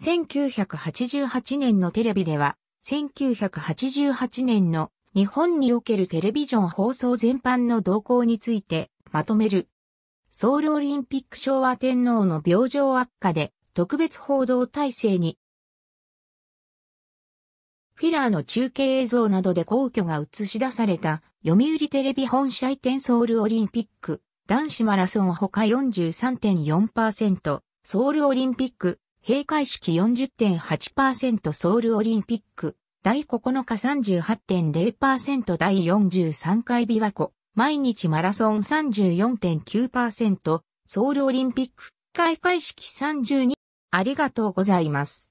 1988年のテレビでは、1988年の日本におけるテレビジョン放送全般の動向についてまとめる。ソウルオリンピック昭和天皇の病状悪化で特別報道体制にフィラーの中継映像などで皇居が映し出された読売テレビ本社移転ソウルオリンピック男子マラソンほか43.4%ソウルオリンピック閉会式40.8%ソウルオリンピック、第9日38.0%第43回琵琶湖、毎日マラソン34.9%、ソウルオリンピック、開会式32。ありがとうございます。